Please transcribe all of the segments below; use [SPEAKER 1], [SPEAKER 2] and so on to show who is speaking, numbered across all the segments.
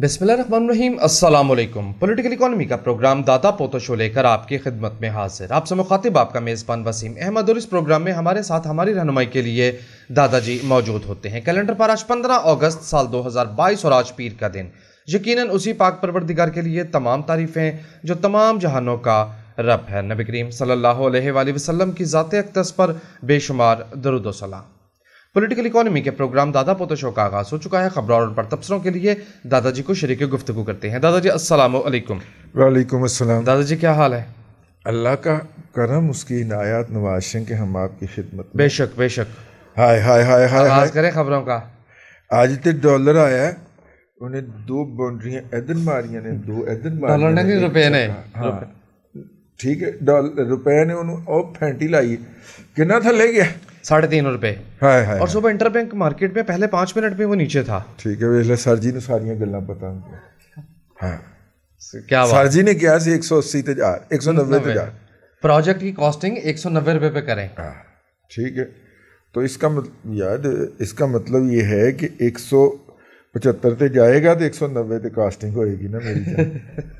[SPEAKER 1] बिसमीम अल्लाम political economy का प्रोग्राम दाता पोतो शो लेकर आपकी खिदमत में हाजिर आपसे मुखातिब आपका मेज़बान वसीम अहमद और इस प्रोग्राम में हमारे साथ हमारी रहनुमाई के लिए दादाजी मौजूद होते हैं कैलेंडर पर आज पंद्रह अगस्त साल दो हज़ार बाईस और आज पीर का दिन यकीन उसी पाक परवरदिगार के लिए तमाम तारीफ़ें जो तमाम जहानों का रब है नबी करीम सल्लल्लाहु अलैहि वसल्लम की ज़ात अकदस पर बेशुमार दरुदोसलाम पॉलिटिकल इकोनॉमी के प्रोग्राम दादा पोते शो का आगाज हो चुका है खबरों और तबसरों के लिए दादाजी को शरीक गुफ्तु करते हैं दादाजी असलम
[SPEAKER 2] वालेकुम असलम दादाजी क्या हाल है अल्लाह का करम उसकी इनायत नवाशें के हम आपकी खिदमत बेशक बेशक हाय हाय हाय हाय हाय करें खबरों का आज तो डॉलर आया है उन्हें दो बाउंड्रिया इधर मारिया ने दो इधर मारिया डॉलर ने रुपए ने हाँ ठीक है डॉल रुपए ने ਉਹਨੂੰ ਉਹ ਫੈਂਟੀ ਲਾਈ कितना था ले गया साढ़े तीन रुपए हाय हाय और सुबह इंटर बैंक मार्केट में पहले पांच मिनट में वो नीचे था ठीक है वे सर जी ने सारिया गल पता हाँ क्या सर जी ने किया सी एक सौ अस्सी हजार एक सौ नब्बे हजार प्रोजेक्ट
[SPEAKER 1] की कॉस्टिंग एक सौ नब्बे रुपए पे करें हाँ
[SPEAKER 2] ठीक है तो इसका मतलब याद इसका मतलब ये है कि एक सौ पचहत्तर ते जाएगा तो एक सौ नब्बे ते कास्टिंग होएगी ना मेरी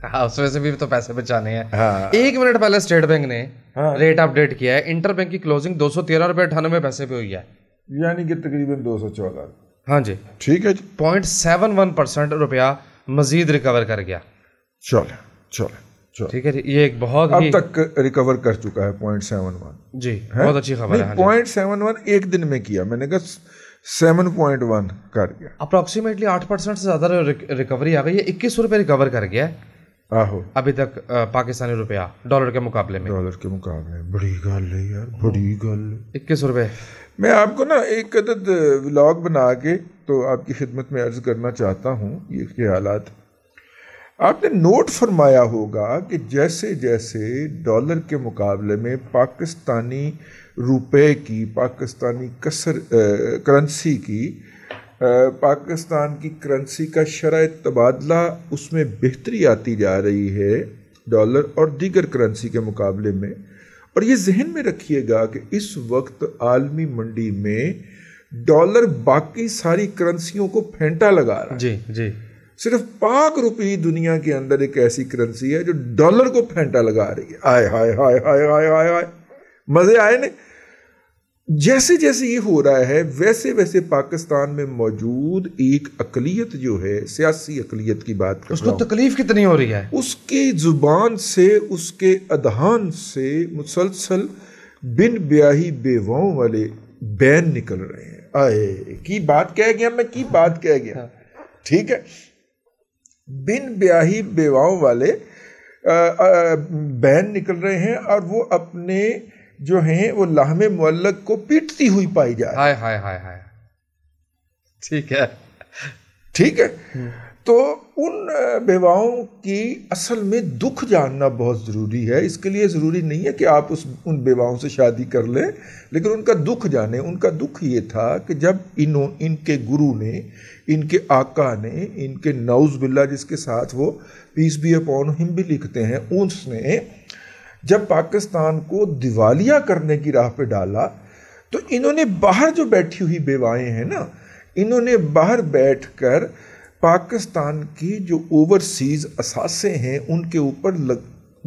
[SPEAKER 1] हाँ उसमें से भी तो पैसे बचाने हैं हाँ एक मिनट पहले स्टेट बैंक ने हाँ रेट अपडेट किया है इंटर बैंक की क्लोजिंग दो सौ तेरह रुपये अठानवे पैसे पे हुई है
[SPEAKER 2] यानी कि तकरीबन
[SPEAKER 1] दो सौ चौदह हाँ जी ठीक है पॉइंट सेवन वन परसेंट रुपया मजीद रिकवर
[SPEAKER 2] कर गया चलो चलो ठीक है ये एक बहुत अब ही... तक रिकवर कर चुका है पॉइंट सेवन वन जी बहुत अच्छी खबर है हाँ पॉइंट सेवन वन एक दिन में किया मैंने कहा सेवन पॉइंट वन कर गया अप्रोक्सीमेटली आठ परसेंट से ज़्यादा रिकवरी आ गई है इक्कीस
[SPEAKER 1] रुपये रिकवर कर गया आहो अभी तक पाकिस्तानी रुपया डॉलर के मुकाबले में डॉलर के मुकाबले बड़ी गल है यार बड़ी हाँ। गल इक्कीस रुपये
[SPEAKER 2] मैं आपको ना एक अदद व्लॉग बना के तो आपकी खिदमत में अर्ज़ करना चाहता हूँ ये ख्याल आपने नोट फरमाया होगा कि जैसे जैसे डॉलर के मुकाबले में पाकिस्तानी रुपए की पाकिस्तानी कसर करेंसी की पाकिस्तान की करेंसी का शरा तबादला उसमें बेहतरी आती जा रही है डॉलर और दीगर करेंसी के मुकाबले में और ये जहन में रखिएगा कि इस वक्त आलमी मंडी में डॉलर बाकी सारी करेंसियों को फेंटा लगा रहा है जी जी सिर्फ पाक रुपये दुनिया के अंदर एक ऐसी करेंसी है जो डॉलर को फेंटा लगा रही है आय हाय हाय हाय हाय हाय हाय मजे आए ने जैसे जैसे ये हो रहा है वैसे वैसे पाकिस्तान में मौजूद एक अकलीत जो है सियासी अकलीत की बात कर उसको तकलीफ कितनी हो रही है उसकी जुबान से उसके अधान से मुसलसल बिन ब्याही बेवाओं वाले बैन निकल रहे हैं आए की बात कह गया मैं की बात कह गया हाँ। ठीक है बिन ब्याही बेवाओं वाले बैन निकल रहे हैं और वो अपने जो हैं वो लाहमे मुअल्लक को पीटती हुई पाई जाए हाय हाय हाय हाय ठीक है ठीक है हम्म। तो उन बेवाओं की असल में दुख जानना बहुत ज़रूरी है इसके लिए ज़रूरी नहीं है कि आप उस उन बेवाओं से शादी कर लें लेकिन उनका दुख जाने उनका दुख ये था कि जब इन इनके गुरु ने इनके आका ने इनके नौज बिल्ला जिसके साथ वो पीस बी अपॉन हिम भी लिखते हैं उसने जब पाकिस्तान को दिवालिया करने की राह पे डाला तो इन्होंने बाहर जो बैठी हुई बेवाएँ हैं ना इन्होंने बाहर बैठकर पाकिस्तान की जो ओवरसीज़ असासे हैं उनके ऊपर लग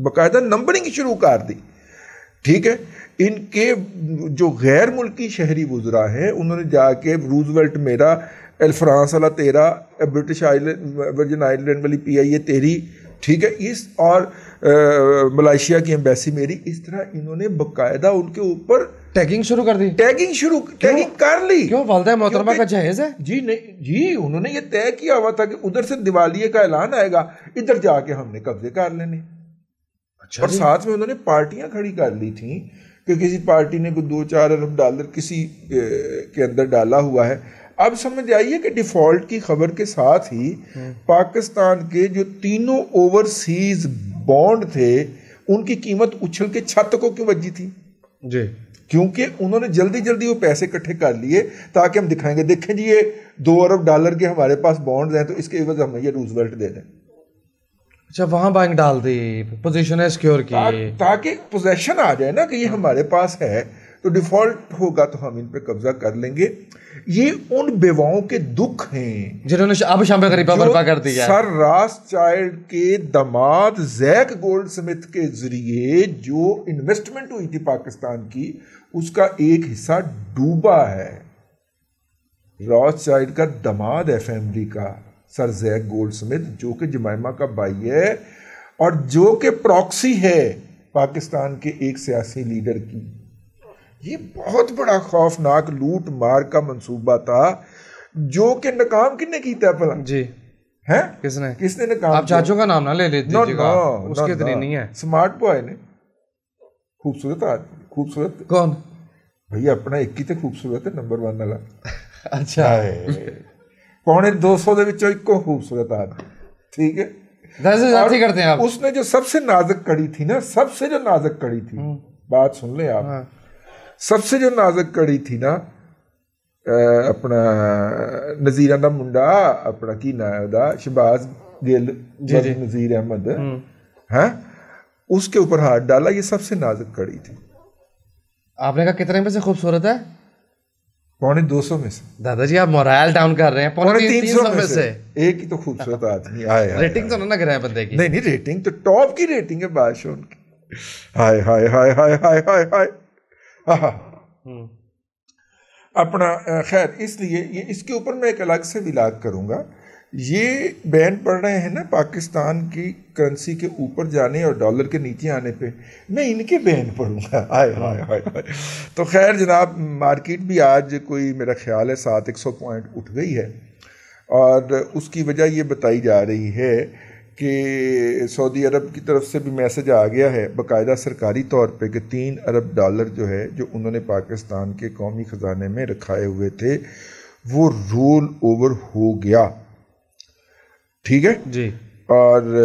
[SPEAKER 2] बाकायदा नंबरिंग शुरू कर दी ठीक है इनके जो गैर मुल्की शहरी गुजरा हैं उन्होंने जाके रूजवेल्ट मेरा एल फ्रांस वाला तेरा ब्रिटिश आइलैंड वर्जन आइलैंड वाली पी आई ए तेरी ठीक है इस और मलाइशिया की एम्बेसी मेरी इस तरह इन्होंने बकायदा उनके ऊपर टैगिंग शुरू कर दी टैगिंग शुरू टैगिंग कर ली क्यों वालदा मोहतरमा का जहेज है जी नहीं जी उन्होंने ये तय किया हुआ था कि उधर से दिवाली का ऐलान आएगा इधर जाके हमने कब्जे कर लेने अच्छा और साथ में उन्होंने पार्टियां खड़ी कर ली थी कि किसी पार्टी ने कोई दो चार अरब डॉलर किसी के अंदर डाला हुआ है अब समझ आइए कि डिफॉल्ट की खबर के साथ ही हम्म। पाकिस्तान के जो तीनों ओवरसीज बॉन्ड थे उनकी कीमत उछल के छत को क्यों बजी थी जी क्योंकि उन्होंने जल्दी जल्दी वो पैसे इकट्ठे कर लिए ताकि हम दिखाएंगे देखें जी ये दो अरब डॉलर के हमारे पास बॉन्ड हैं तो इसके एवज हमें ये रूजवेल्ट दे दें अच्छा वहां बैंक डाल दी पोजीशन है सिक्योर की ताकि पोजेशन आ जाए ना कि ये हमारे पास है तो डिफॉल्ट होगा तो हम इन पर कब्जा कर लेंगे ये उन बेवाओं के दुख हैं जिन्होंने अब शाम गरीबा कर दिया सर रास चाइल्ड के दामाद जैक गोल्ड स्मिथ के जरिए जो इन्वेस्टमेंट हुई थी पाकिस्तान की उसका एक हिस्सा डूबा है रॉस चाइल्ड का दामाद है फैमिली का सर जैक गोल्ड स्मिथ जो कि जमाइमा का भाई है और जो कि प्रॉक्सी है पाकिस्तान के एक सियासी लीडर की ये बहुत बड़ा खौफनाक लूट मार का मंसूबा था जो कि नाकाम किसने किया भला जी है किसने किसने नाकाम आप चाचू का नाम ना ले लेते उसके नो, नहीं है स्मार्ट बॉय ने खूबसूरत आदमी खूबसूरत कौन भैया अपना एक ही तो खूबसूरत है नंबर वन वाला अच्छा पौने दो ਦੇ ਵਿੱਚੋਂ ਇੱਕੋ ਖੂਬਸੂਰਤ ਆਦਮੀ ਠੀਕ ਹੈ वैसे जाती करते हैं आप उसने जो सबसे नाजुक कड़ी थी ना सबसे जो नाजुक कड़ी थी हम्म। बात सुन ले आप हाँ। सबसे जो नाजुक कड़ी थी ना अपना नज़ीर का मुंडा अपना की ना है शहबाज गिल नज़ीर अहमद हम्म। है उसके ऊपर हाथ डाला ये सबसे नाजुक कड़ी थी
[SPEAKER 1] आपने कहा कितने में से खूबसूरत है
[SPEAKER 2] पौने दो सौ में से
[SPEAKER 1] दादाजी आप मोराइल डाउन कर रहे हैं पौने तीन सौ में, में से
[SPEAKER 2] एक ही तो खूबसूरत आदमी आए रेटिंग तो ना गिरा बंदे की नहीं नहीं रेटिंग तो टॉप की रेटिंग है बादशाह उनकी हाय हाय हाय हाय हाय हाय हाय हम्म। अपना खैर इसलिए ये इसके ऊपर मैं एक अलग से विलाग करूँगा ये बैन पड़ रहे हैं ना पाकिस्तान की करेंसी के ऊपर जाने और डॉलर के नीचे आने पे मैं इनके बैन पढ़ूंगा आए हाय हाय हाय तो खैर जनाब मार्केट भी आज कोई मेरा ख्याल है सात एक सौ पॉइंट उठ गई है और उसकी वजह ये बताई जा रही है कि सऊदी अरब की तरफ से भी मैसेज आ गया है बाकायदा सरकारी तौर पे कि तीन अरब डॉलर जो है जो उन्होंने पाकिस्तान के कौमी ख़जाने में रखाए हुए थे वो रोल ओवर हो गया ठीक है जी और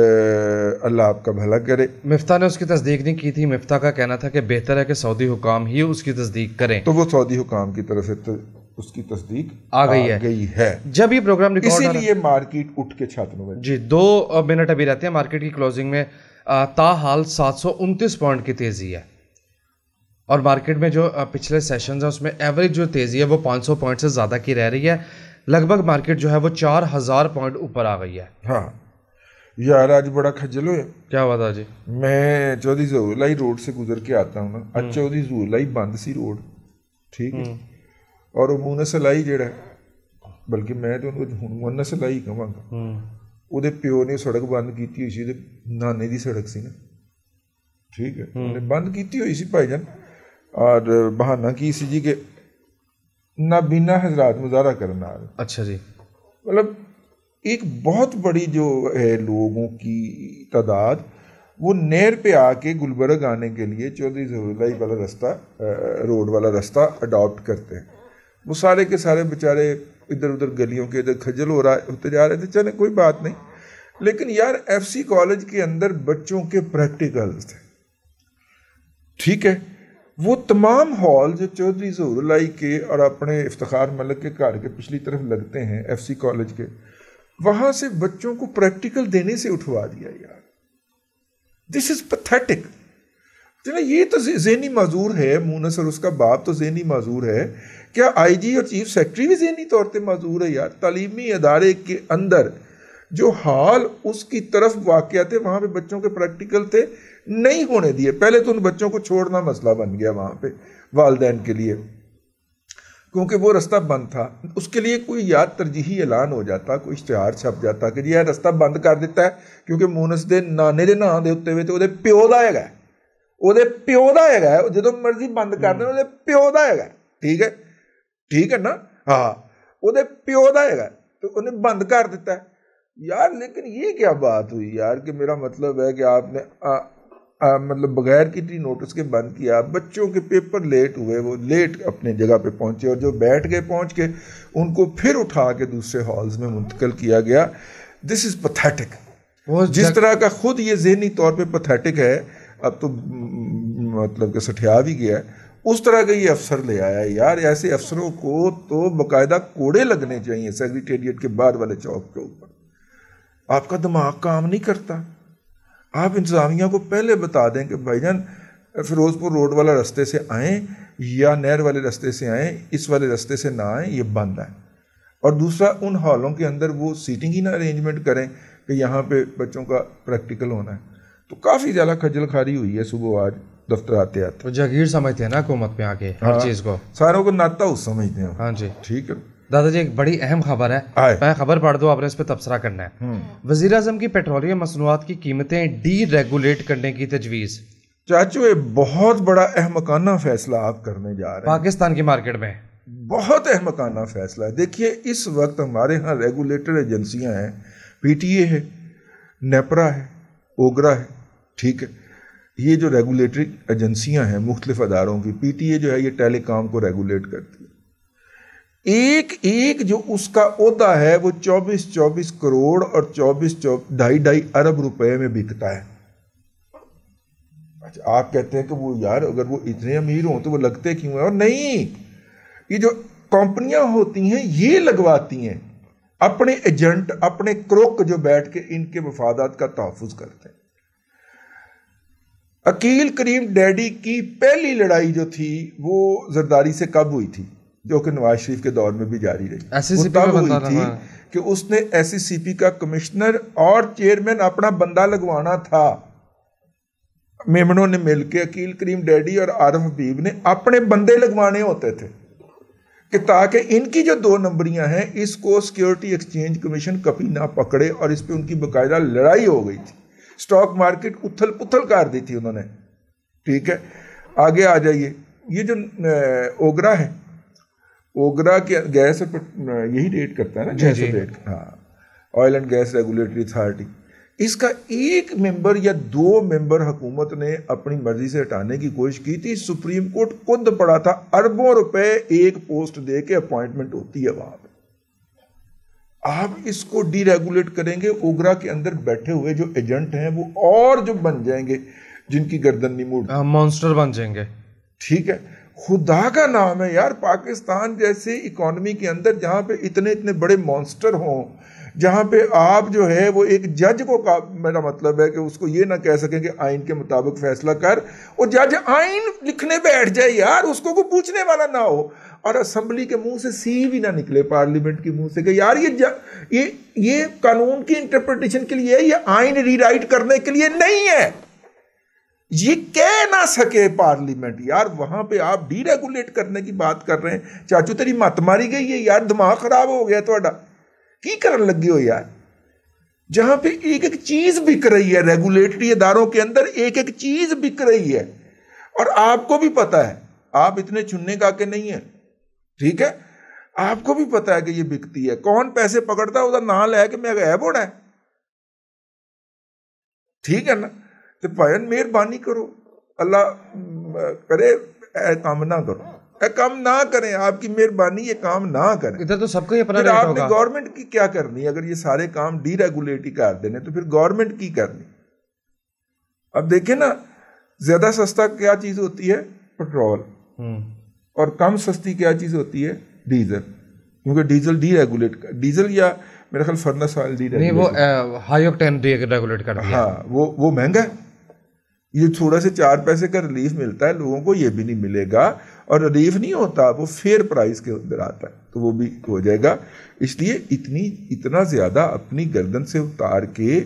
[SPEAKER 2] अल्लाह आपका भला करे
[SPEAKER 1] मिफ्ता ने उसकी तस्दीक नहीं की थी मिफ्ता का कहना था कि
[SPEAKER 2] बेहतर है कि सऊदी हुकाम ही उसकी तस्दीक करें तो वो सऊदी हुकाम की तरफ से तो उसकी तस्दीक आ गई है गई है जब ये प्रोग्राम इसीलिए मार्केट उठ के छात्रों में जी दो
[SPEAKER 1] मिनट अभी रहते हैं मार्केट की क्लोजिंग में ताहाल सात सौ उनतीस पॉइंट की तेज़ी है और मार्केट में जो पिछले सेशंस है उसमें एवरेज जो तेज़ी है वो 500 पॉइंट से ज़्यादा की रह रही है लगभग मार्केट जो है वो चार हज़ार पॉइंट ऊपर आ गई है हाँ
[SPEAKER 2] यार आज बड़ा खजल हुए क्या हुआ था जी मैं चौधरी जोलाई रोड से गुजर के आता हूँ ना आज हम्म। चौधरी जोलाई बंद सी रोड ठीक है हम्म। ਔਰ ਉਹ ਮੂਨਸਲਾਈ ਜਿਹੜਾ ਬਲਕਿ ਮੈਂ ਤੇ ਉਹਨੂੰ ਹੁਣ ਮੂਨਸਲਾਈ ਕਹਾਂਗਾ ਹੂੰ ਉਹਦੇ ਪਿਓ ਨੇ ਸੜਕ ਬੰਦ ਕੀਤੀ ਹੋਈ ਸੀ ਤੇ ਨਾਨੇ ਦੀ ਸੜਕ ਸੀ ਨਾ ਠੀਕ ਹੈ ਉਹਨੇ ਬੰਦ ਕੀਤੀ ਹੋਈ ਸੀ ਭਾਈਜਾਨ और बहाना की सी जी के नाबीना हजरात मुजाहरा करना अच्छा जी मतलब एक बहुत बड़ी जो है लोगों की तादाद वो नहर पे आके गुलबर्ग आने के लिए चौधरी जहरुल्लाई वाला रास्ता रोड वाला रास्ता अडॉप्ट करते हैं वो सारे के सारे बेचारे इधर उधर गलियों के इधर खजल हो रहा होते जा रहे थे चले कोई बात नहीं लेकिन यार एफसी कॉलेज के अंदर बच्चों के प्रैक्टिकल्स थे ठीक है वो तमाम हॉल जो चौधरी जहरलाई के और अपने इफ्तार मलक के कार के पिछली तरफ लगते हैं एफसी कॉलेज के वहाँ से बच्चों को प्रैक्टिकल देने से उठवा दिया यार दिस इज़ पथेटिक ये तो जेनी मजूर है मूनस और उसका बाप तो जेनी मजूर है क्या आईजी और चीफ सेक्रेटरी भी जहनी तौर पर मौजूद है यार तलीमी अदारे के अंदर जो हाल उसकी तरफ वाक़ थे वहाँ पे बच्चों के प्रैक्टिकल थे नहीं होने दिए पहले तो उन बच्चों को छोड़ना मसला बन गया वहाँ पे वालदेन के लिए क्योंकि वो रास्ता बंद था उसके लिए कोई याद तरजीही ऐलान हो जाता कोई इश्तहार छप जाता कि जी यह रास्ता बंद कर दिता है क्योंकि मोनस के नाने के ना के उत्ते ਵੇ ਤੇ ਉਹਦੇ ਪਿਓ ਦਾ ਹੈਗਾ ਉਹਦੇ ਪਿਓ ਦਾ ਹੈਗਾ ਜਦੋਂ ਮਰਜ਼ੀ ਬੰਦ ਕਰ ਦੇਣ ਉਹਦੇ ਪਿਓ है ਹੈਗਾ ਠੀਕ ठीक है ना हाँ वो प्यो ਦਾ तो उन्हें बंद कर दिता है यार लेकिन ये क्या बात हुई यार कि मेरा मतलब है कि आपने आ, आ, मतलब बगैर किसी नोटिस के बंद किया बच्चों के पेपर लेट हुए वो लेट अपने जगह पे पहुंचे और जो बैठ गए पहुंच के उनको फिर उठा के दूसरे हॉल्स में मुंतकिल किया गया दिस इज़ पथेटिक जिस तरह का खुद ये जहनी तौर पे पथेटिक है अब तो मतलब कि सठिया भी गया है उस तरह का ये अफसर ले आया यार ऐसे अफसरों को तो बाकायदा कोड़े लगने चाहिए सेक्रेटेरिएट के बाद वाले चौक के ऊपर आपका दिमाग काम नहीं करता आप इंतज़ामिया को पहले बता दें कि भाईजान फिरोजपुर रोड वाला रास्ते से आए या नहर वाले रास्ते से आए इस वाले रास्ते से ना आए ये बंद है और दूसरा उन हॉलों के अंदर वो सीटिंग ही ना अरेंजमेंट करें कि यहाँ पे बच्चों का प्रैक्टिकल होना है तो काफ़ी ज़्यादा खजल खारी हुई है सुबह आज दफ्तर आते आते तो
[SPEAKER 1] जागीर समझते हैं ना हुकूमत में आके हाँ, हर चीज
[SPEAKER 2] को सारों को नाता उस समझते हैं हाँ जी ठीक है
[SPEAKER 1] दादाजी एक बड़ी अहम खबर है मैं खबर पढ़ दो आपने इस पर तबसरा करना है हम्म। वजीर अजम की पेट्रोलियम मसनूआत की कीमतें डी रेगुलेट करने की तजवीज़
[SPEAKER 2] चाचू ये बहुत बड़ा अहमकाना फैसला आप करने जा रहे हैं पाकिस्तान की मार्केट में बहुत अहमकाना फैसला है देखिए इस वक्त हमारे यहाँ रेगुलेटर एजेंसियाँ हैं पीटीए है नेपरा है ओगरा है ठीक है ये जो रेगुलेटरी एजेंसियां हैं मुख्तलिफ अदारों की पीटीए जो है ये टेलीकॉम को रेगुलेट करती है एक एक जो उसका अहदा है वो चौबीस चौबीस करोड़ और चौबीस ढाई ढाई अरब रुपए में बिकता है अच्छा आप कहते हैं कि वो यार अगर वो इतने अमीर हों तो वो लगते क्यों है और नहीं ये जो कंपनियां होती हैं ये लगवाती हैं अपने एजेंट अपने क्रोक जो बैठ के इनके मफादात का तहफ़ करते हैं अकील करीम डैडी की पहली लड़ाई जो थी वो जरदारी से कब हुई थी जो कि नवाज शरीफ के दौर में भी जारी रही वो तब हुई थी हाँ। कि उसने पी का कमिश्नर और चेयरमैन अपना बंदा लगवाना था मेमनों ने के अकील करीम डैडी और आरफ हबीब ने अपने बंदे लगवाने होते थे कि ताकि इनकी जो दो नंबरियां हैं इसको सिक्योरिटी एक्सचेंज कमीशन कभी ना पकड़े और इस पर उनकी बाकायदा लड़ाई हो गई थी स्टॉक मार्केट उथल पुथल कर दी थी उन्होंने ठीक है आगे आ जाइए ये जो ओगरा है ओगरा के गैस यही रेट करता है ना गैस रेट हाँ oil and gas regulatory authority इसका एक मेंबर या दो मेंबर हुकूमत ने अपनी मर्जी से हटाने की कोशिश की थी सुप्रीम कोर्ट खुद पड़ा था अरबों रुपए एक पोस्ट दे के अपॉइंटमेंट होती है वहां पर आप इसको डीरेगुलेट करेंगे ओगरा के अंदर बैठे हुए जो एजेंट हैं वो और जो बन जाएंगे जिनकी गर्दन नहीं मुड़ मॉन्स्टर हाँ, बन जाएंगे ठीक है खुदा का नाम है यार पाकिस्तान जैसे इकोनॉमी के अंदर जहाँ पे इतने इतने बड़े मॉन्स्टर हों जहाँ पे आप जो है वो एक जज को का मेरा मतलब है कि उसको ये ना कह सकें कि आइन के मुताबिक फैसला कर और जज आइन लिखने बैठ जाए यार उसको को पूछने वाला ना हो और असम्बली के मुंह से सी भी ना निकले पार्लियामेंट के मुंह से कि यार ये ये ये कानून की इंटरप्रिटेशन के लिए ये आइन रीराइट करने के लिए नहीं है ये कह ना सके पार्लियामेंट यार वहां पे आप डीरेगुलेट करने की बात कर रहे हैं चाचू तेरी मत मारी गई है यार दिमाग खराब हो गया थोड़ा की कर लगी हो यार जहां पे एक एक चीज बिक रही है रेगुलेटरी इदारों के अंदर एक एक चीज बिक रही है और आपको भी पता है आप इतने चुनने का के नहीं है ठीक है आपको भी पता है कि ये बिकती है कौन पैसे पकड़ता है उधर ना लैके मैं गायब होना है ठीक है ना तो भजन मेहरबानी करो अल्लाह करे काम ना करो ए काम ना करें आपकी मेहरबानी ये काम ना करें इधर तो सबको ये पता आपने गवर्नमेंट की क्या करनी अगर ये सारे काम डीरेगुलेट ही कर देने तो फिर गवर्नमेंट की करनी अब देखे ना ज्यादा सस्ता क्या चीज होती है पेट्रोल हम्म। और कम सस्ती क्या चीज़ होती है डीजल क्योंकि डीजल रेगुलेट कर डीजल या मेरा ख्याल फर्नस ऑयल डी नहीं
[SPEAKER 1] वो हाई ऑक्टेन रेगुलेट
[SPEAKER 2] कर हाँ वो वो महंगा है ये थोड़ा से चार पैसे का रिलीफ मिलता है लोगों को ये भी नहीं मिलेगा और रिलीफ नहीं होता वो फेयर प्राइस के अंदर आता है तो वो भी हो जाएगा इसलिए इतनी इतना ज़्यादा अपनी गर्दन से उतार के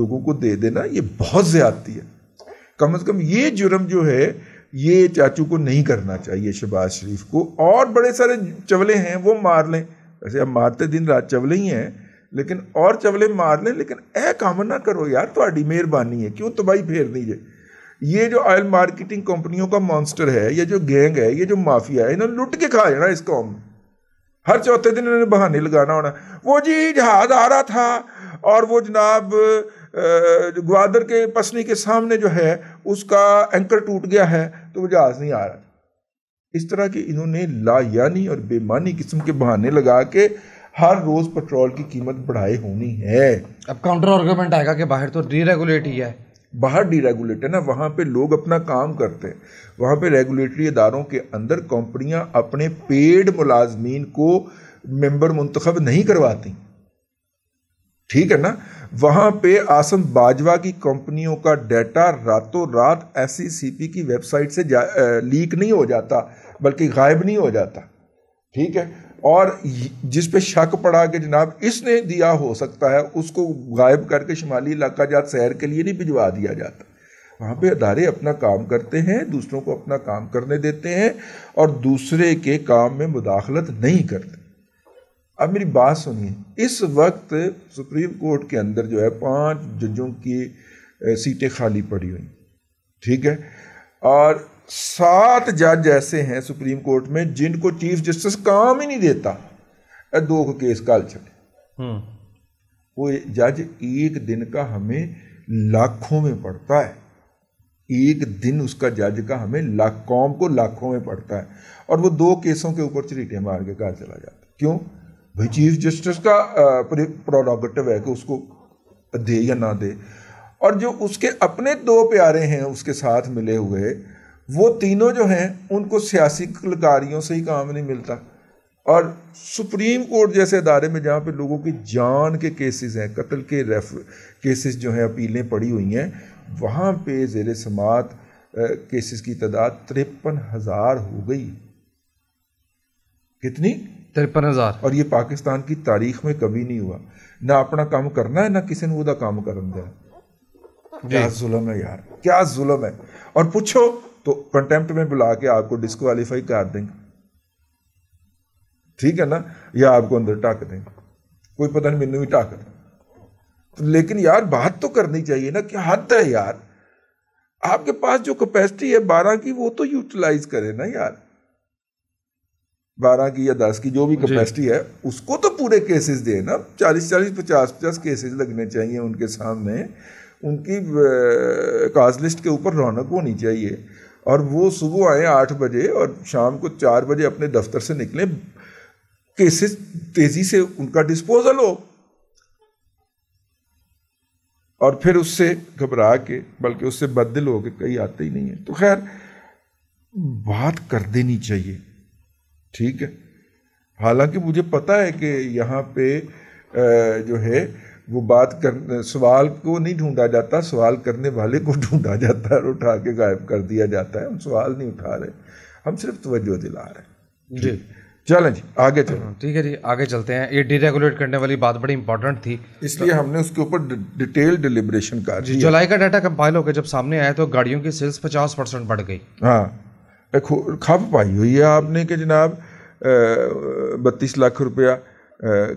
[SPEAKER 2] लोगों को दे देना ये बहुत ज़्यादती है कम अज़ कम ये जुर्म जो है ये चाचू को नहीं करना चाहिए शहबाज शरीफ को और बड़े सारे चवले हैं वो मार लें वैसे अब मारते दिन रात चवले ही हैं लेकिन और चवले मार लें लेकिन ऐ काम ना करो यार थोड़ी मेहरबानी है क्यों तबाही फेर दीजिए ये जो ऑयल मार्केटिंग कंपनियों का मॉन्स्टर है ये जो गैंग है ये जो माफिया है इन्होंने लुट के खा जाना इस कॉम में हर चौथे दिन इन्होंने बहाने लगाना होना वो जी जहाज आ रहा था और वो जनाब ग्वादर के पसनी के सामने जो है उसका एंकर टूट गया है तो वो जहाज़ नहीं आ रहा इस तरह के इन्होंने लायानी और बेमानी किस्म के बहाने लगा के हर रोज पेट्रोल की कीमत बढ़ाई होनी है अब काउंटर आर्गूमेंट आएगा कि बाहर तो डीरेगुलेट ही है बाहर डीरेगुलेट है ना वहाँ पे लोग अपना काम करते हैं वहाँ पे रेगुलेटरी इदारों के अंदर कंपनियाँ अपने पेड मुलाजमीन को मेंबर मुंतखब नहीं करवाती ठीक है ना वहाँ पे आसम बाजवा की कंपनियों का डाटा रातों रात एस सी e की वेबसाइट से लीक नहीं हो जाता बल्कि गायब नहीं हो जाता ठीक है और जिस पे शक पड़ा कि जनाब इसने दिया हो सकता है उसको गायब करके शुमाली इलाका जात शहर के लिए नहीं भिजवा दिया जाता वहाँ पे अदारे अपना काम करते हैं दूसरों को अपना काम करने देते हैं और दूसरे के काम में मुदाखलत नहीं करते अब मेरी बात सुनिए इस वक्त सुप्रीम कोर्ट के अंदर जो है पांच जजों की सीटें खाली पड़ी हुई ठीक है और सात जज ऐसे हैं सुप्रीम कोर्ट में जिनको चीफ जस्टिस काम ही नहीं देता दो को केस काल चले हम्म। वो जज एक दिन का हमें लाखों में पड़ता है एक दिन उसका जज का हमें लाख कौम को लाखों में पड़ता है और वो दो केसों के ऊपर चरीटे मार के घर चला जाता है क्यों भाई चीफ जस्टिस का प्रोडोगेटिव है कि उसको दे या ना दे और जो उसके अपने दो प्यारे हैं उसके साथ मिले हुए वो तीनों जो हैं उनको सियासी कलकारियों से ही काम नहीं मिलता और सुप्रीम कोर्ट जैसे अदारे में जहाँ पे लोगों की जान के केसेस हैं कत्ल के रेफ केसेस जो हैं अपीलें पड़ी हुई हैं वहाँ पे जेर समात केसेस की तादाद तिरपन हज़ार हो गई कितनी तिरपन हज़ार और ये पाकिस्तान की तारीख में कभी नहीं हुआ ना अपना काम करना है ना किसी ने ਉਹਦਾ काम ਕਰਨ ਦਾ क्या जुल्म है यार क्या जुल्म है और पूछो तो कंटेम्प्ट में बुला के आपको डिस्कालीफाई कर देंगे ठीक है ना या आपको अंदर टाक दें कोई पता नहीं मैनू भी टाक दें तो लेकिन यार बात तो करनी चाहिए ना क्या हद है यार आपके पास जो कैपेसिटी है बारह की वो तो यूटिलाइज करें ना यार बारह की या दस की जो भी कैपेसिटी है उसको तो पूरे केसेस दें ना चालीस चालीस पचास पचास केसेस लगने चाहिए उनके सामने उनकी काज लिस्ट के ऊपर रौनक होनी चाहिए और वो सुबह आए आठ बजे और शाम को चार बजे अपने दफ्तर से निकले केसेस तेज़ी से उनका डिस्पोजल हो और फिर उससे घबरा के बल्कि उससे बदल हो के कहीं आते ही नहीं है तो खैर बात कर देनी चाहिए ठीक है हालांकि मुझे पता है कि यहाँ पे जो है वो बात कर सवाल को नहीं ढूंढा जाता सवाल करने वाले को ढूंढा जाता है और उठा के गायब कर दिया जाता है हम सवाल नहीं उठा रहे हम सिर्फ तवज्जो दिला रहे जी चलें जी आगे चलो हाँ, ठीक है जी आगे चलते हैं
[SPEAKER 1] ये डीरेगुलेट करने वाली बात बड़ी इंपॉर्टेंट थी इसलिए हमने उसके ऊपर डिटेल डिलिब्रेशन कहा जुलाई का डाटा कंपाइल होकर जब सामने आया तो गाड़ियों की सेल्स पचास परसेंट बढ़ गई
[SPEAKER 2] हाँ खप पाई हुई है आपने कि जनाब बत्तीस लाख रुपया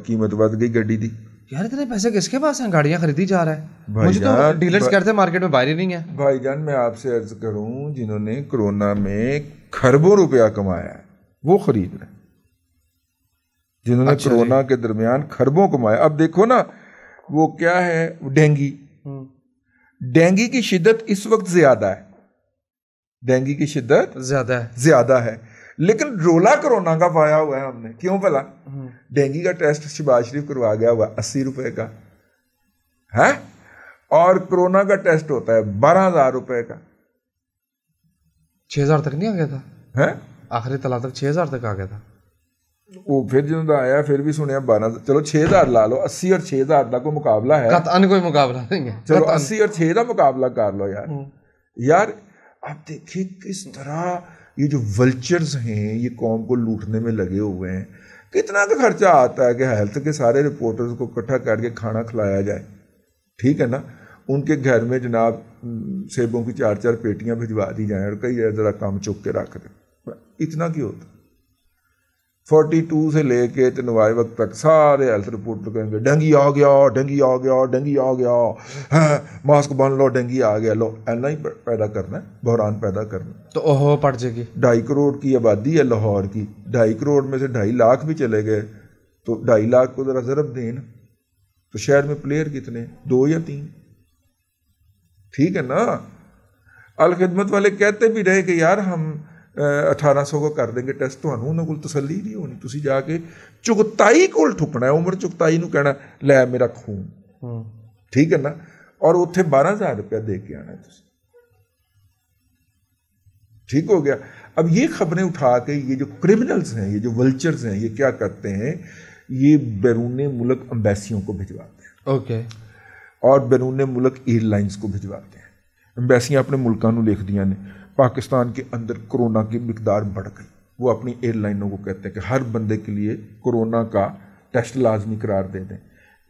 [SPEAKER 2] कीमत बढ़ गई गड्डी दी
[SPEAKER 1] यार इतने पैसे किसके पास हैं गाड़ियां खरीदी जा रहा है
[SPEAKER 2] मुझे तो डीलर्स कहते हैं मार्केट में बाहरी नहीं है भाईजान मैं आपसे अर्ज करूं जिन्होंने कोरोना में खरबों रुपया कमाया है वो खरीद रहे जिन्होंने अच्छा कोरोना के दरमियान खरबों कमाया अब देखो ना वो क्या है डेंगी हम्म। डेंगी की शिद्दत इस वक्त ज्यादा है डेंगू की शिद्दत ज्यादा है ज्यादा है लेकिन रोला कोरोना का पाया हुआ है हमने क्यों भला हम्म। डेंगू का टेस्ट शिबाज शरीफ करवा गया हुआ अस्सी रुपए का है और कोरोना का टेस्ट होता है बारह हजार रुपए का छह हजार तक नहीं आ गया था है
[SPEAKER 1] आखिरी तला तक छह हजार तक आ गया था
[SPEAKER 2] वो फिर जो आया फिर भी सुने बारह चलो छह हजार ला लो अस्सी और छह हजार का कोई मुकाबला है
[SPEAKER 1] कोई मुकाबला नहीं है चलो अस्सी
[SPEAKER 2] और छह का मुकाबला कर लो यार हम्म। यार आप देखिए किस तरह ये जो वल्चर्स हैं ये कौम को लूटने में लगे हुए हैं कितना का तो खर्चा आता है कि हेल्थ के सारे रिपोर्टर्स को इकट्ठा करके खाना खिलाया जाए ठीक है ना उनके घर में जनाब सेबों की चार चार पेटियां भिजवा दी जाएं और कई जरा काम चुप के रख दें इतना क्यों होता फोर्टी टू से लेके नवाए वक्त तक सारे हेल्थ रिपोर्ट तो कहेंगे डेंगी आ गया डेंगी आ गया डेंगी आ गया हाँ, मास्क बांध लो डेंगी आ गया लो ऐना ही पैदा करना है बहरान पैदा करना तो ओहो पड़ जाएगी ढाई करोड़ की आबादी है लाहौर की ढाई करोड़ में से ढाई लाख भी चले गए तो ढाई लाख को ज़रा ज़रब दें तो शहर में प्लेयर कितने दो या तीन ठीक है ना अलखिदमत वाले कहते भी रहे कि यार हम सौ का कर देंगे ਟੈਸਟ तो उन्होंने को तसली नहीं होनी ਤੁਸੀਂ जाके चुगताई को ठुकना ਠੁਕਣਾ चुगताई ਚੁਗਤਾਈ कहना लै मेरा खून ठीक है ना और उ बारह हजार रुपया दे के आना ठीक हो गया अब ये खबरें उठा के ये जो क्रिमिनल्स हैं ये जो वल्चर्स हैं ये क्या करते हैं ये बैरून मुल्क अम्बेसियों को भिजवाते हैं ओके और बैरून मुल्क एयरलाइंस को भिजवाते हैं अम्बेसियाँ अपने मुल्कों लिख दिया ने पाकिस्तान के अंदर कोरोना की मकदार बढ़ गई वो अपनी एयरलाइनों को कहते हैं कि हर बंदे के लिए कोरोना का टेस्ट लाजमी करार दे दें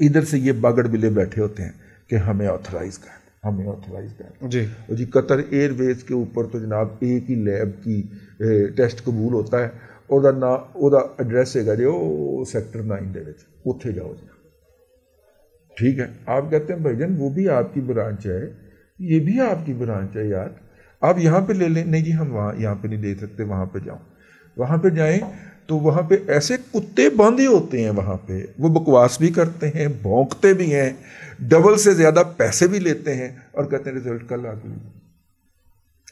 [SPEAKER 2] इधर से ये बागड़ बिले बैठे होते हैं कि हमें ऑथराइज कर हमें ऑथराइज कर जी और जी कतर एयरवेज के ऊपर तो जनाब एक ही लैब की टेस्ट कबूल होता है और ना ਉਹਦਾ एड्रैस है ਜੀ सैक्टर नाइन के ਦੇ ਵਿੱਚ ठीक है आप कहते हैं भाईजान वो भी आपकी ब्रांच है ये भी आपकी ब्रांच है यार आप यहाँ पे ले लें नहीं जी हम वहाँ यहाँ पे नहीं ले सकते वहाँ पे जाओ वहाँ पे जाएं तो वहाँ पे ऐसे कुत्ते बांधे होते हैं वहाँ पे वो बकवास भी करते हैं भोंकते भी हैं डबल से ज़्यादा पैसे भी लेते हैं और कहते हैं रिजल्ट कल आ गई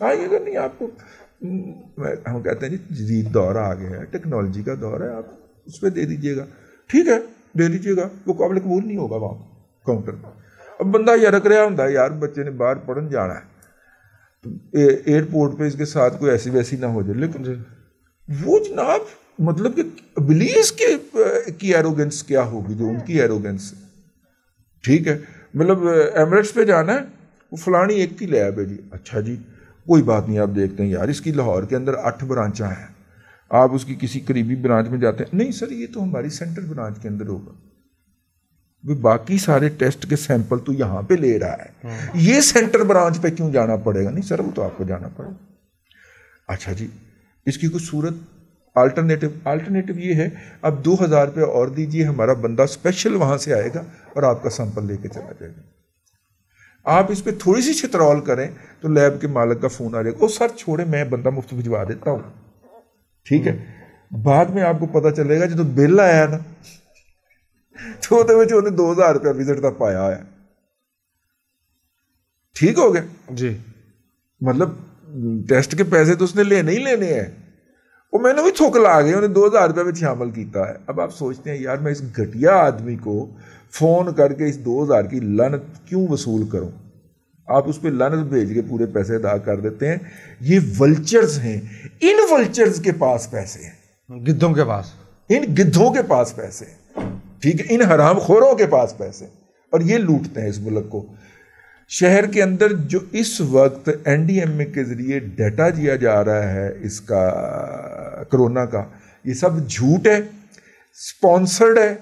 [SPEAKER 2] आइए अगर नहीं आपको हम्म, हम कहते हैं जी जी दौर आ गया है टेक्नोलॉजी का दौर है आप उस पर दे दीजिएगा ठीक है दे दीजिएगा वो काबिल कबूल नहीं होगा वहाँ काउंटर पर अब बंदा यार रख रहा होता यार बच्चे ने बाहर पढ़न जाना है एयरपोर्ट पे इसके साथ कोई ऐसी वैसी ना हो जाए लेकिन वो जनाब मतलब कि बिलीज के की एरोगेंस क्या होगी जो उनकी एरोगेंस ठीक है मतलब एमरेट्स पे जाना है वो फलानी एक की लैब है जी अच्छा जी कोई बात नहीं आप देखते हैं यार इसकी लाहौर के अंदर आठ ब्रांचा हैं आप उसकी किसी करीबी ब्रांच में जाते हैं नहीं सर ये तो हमारी सेंट्रल ब्रांच के अंदर होगा बाकी सारे टेस्ट के सैंपल तो यहाँ पे ले रहा है ये सेंटर ब्रांच पे क्यों जाना पड़ेगा नहीं सर वो तो आपको जाना पड़ेगा अच्छा जी इसकी कुछ सूरत अल्टरनेटिव अल्टरनेटिव ये है अब दो हज़ार रुपये और दीजिए हमारा बंदा स्पेशल वहाँ से आएगा और आपका सैंपल लेके चला जाएगा आप इस पर थोड़ी सी छतरौल करें तो लैब के मालक का फ़ोन आ जाएगा ओ सर छोड़े मैं बंदा मुफ्त भिजवा देता हूँ ठीक है हम्म। बाद में आपको पता चलेगा जब तो बिल आया ना तो दो हजार रुपया विजिट का पाया ਦਾ ठीक हो गया जी मतलब टेस्ट के पैसे तो उसने लेने ही लेने हैं वो मैंने भी थोक ला गए उन्हें दो हज़ार रुपया में शामिल किया है अब आप सोचते हैं यार मैं इस घटिया आदमी को फ़ोन करके इस दो हज़ार की लनत क्यों वसूल करूं आप उस पर लनत भेज के पूरे पैसे अदा कर देते हैं ये वल्चर्स हैं इन वल्चर्स के पास पैसे हैं गिद्धों के पास इन गिद्धों के पास पैसे हैं ठीक है इन हराम खोरों के पास पैसे और ये लूटते हैं इस मुल्क को शहर के अंदर जो इस वक्त एन डी एम ए के ज़रिए डाटा दिया जा रहा है इसका कोरोना का ये सब झूठ है स्पॉन्सर्ड है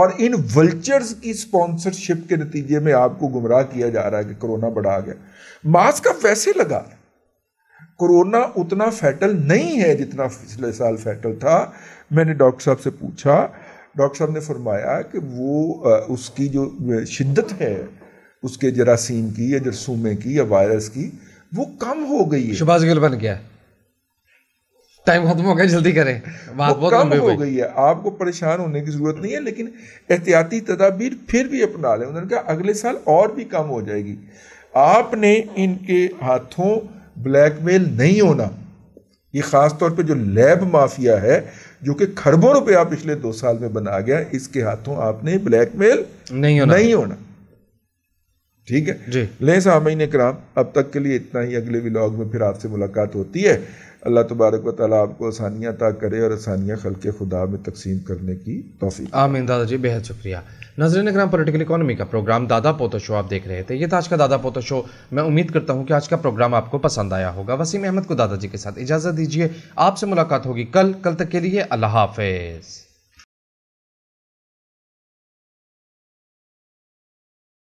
[SPEAKER 2] और इन वल्चर्स की स्पॉन्सरशिप के नतीजे में आपको गुमराह किया जा रहा है कि कोरोना बढ़ा गया मास्क का वैसे लगा कोरोना उतना फैटल नहीं है जितना पिछले साल फैटल था मैंने डॉक्टर साहब से पूछा डॉक्टर साहब ने फरमाया कि वो उसकी जो शिद्दत है उसके जरासीम की या जरसूमे की या वायरस की वो कम हो गई है शबाज गिल बन गया टाइम खत्म हो गया जल्दी करें बात बहुत कम हो गई है आपको परेशान होने की ज़रूरत नहीं है लेकिन एहतियाती तदाबीर फिर भी अपना लें उन्होंने कहा अगले साल और भी कम हो जाएगी आपने इनके हाथों ब्लैकमेल नहीं होना ये ख़ास तौर पे जो लैब माफिया है जो कि खरबों रुपया पिछले दो साल में बना गया इसके हाथों आपने ब्लैकमेल नहीं होना नहीं होना ठीक है जी ले सामीन कराम अब तक के लिए इतना ही अगले व्लॉग में फिर आपसे मुलाकात होती है अल्लाह तबारक वाली आपको आसानियाँ अता करे और आसानियाँ खल के खुदा में तकसीम करने की तोफ़ी
[SPEAKER 1] आमिन दादा जी बेहद शुक्रिया नजरें नगराम पोलिटिकल इकोनॉमी का प्रोग्राम दादा पोतो शो आप देख रहे थे ये था आज का दादा पोतो शो मैं उम्मीद करता हूँ कि आज का प्रोग्राम आपको पसंद आया होगा वसीम अहमद को दादाजी के साथ इजाज़त
[SPEAKER 2] दीजिए आपसे मुलाकात होगी कल कल तक के लिए अल्लाह हाफिज़